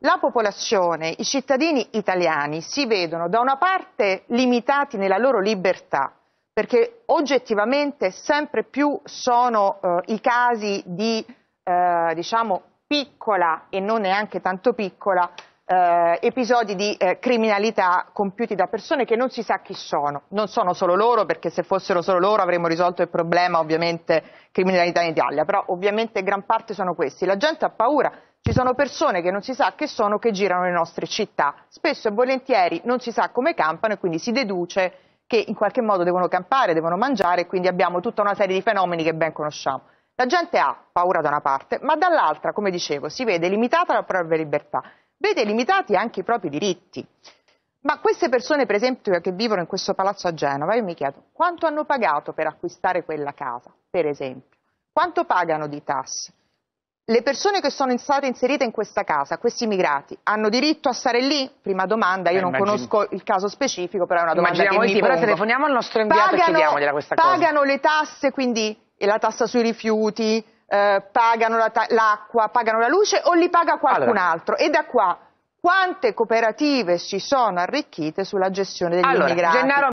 la popolazione, i cittadini italiani si vedono da una parte limitati nella loro libertà, perché oggettivamente sempre più sono eh, i casi di eh, diciamo, piccola e non neanche tanto piccola eh, episodi di eh, criminalità compiuti da persone che non si sa chi sono. Non sono solo loro, perché se fossero solo loro avremmo risolto il problema ovviamente criminalità in Italia, però ovviamente gran parte sono questi. La gente ha paura ci sono persone che non si sa che sono che girano le nostre città, spesso e volentieri non si sa come campano e quindi si deduce che in qualche modo devono campare, devono mangiare e quindi abbiamo tutta una serie di fenomeni che ben conosciamo. La gente ha paura da una parte, ma dall'altra, come dicevo, si vede limitata la propria libertà, vede limitati anche i propri diritti. Ma queste persone, per esempio, che vivono in questo palazzo a Genova, io mi chiedo quanto hanno pagato per acquistare quella casa, per esempio? Quanto pagano di tasse? Le persone che sono state inserite in questa casa, questi immigrati, hanno diritto a stare lì? Prima domanda, io eh, non immagino. conosco il caso specifico, però è una domanda Immaginiamo che mi sì, pongo. però telefoniamo al nostro inviato pagano, e chiediamogliela questa pagano cosa. Pagano le tasse, quindi la tassa sui rifiuti, eh, pagano l'acqua, pagano la luce o li paga qualcun allora. altro? E da qua quante cooperative si sono arricchite sulla gestione degli allora, immigrati? Gennaro